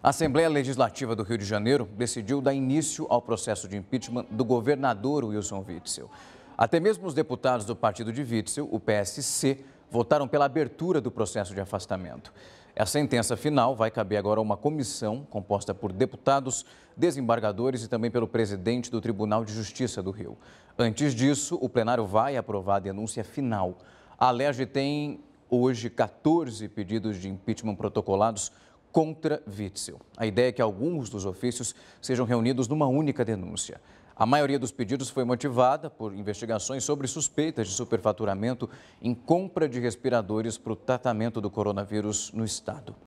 A Assembleia Legislativa do Rio de Janeiro decidiu dar início ao processo de impeachment do governador Wilson Witzel. Até mesmo os deputados do partido de Witzel, o PSC, votaram pela abertura do processo de afastamento. A sentença final vai caber agora a uma comissão composta por deputados, desembargadores e também pelo presidente do Tribunal de Justiça do Rio. Antes disso, o plenário vai aprovar a denúncia final. A LERJ tem hoje 14 pedidos de impeachment protocolados contra Witzel. A ideia é que alguns dos ofícios sejam reunidos numa única denúncia. A maioria dos pedidos foi motivada por investigações sobre suspeitas de superfaturamento em compra de respiradores para o tratamento do coronavírus no estado.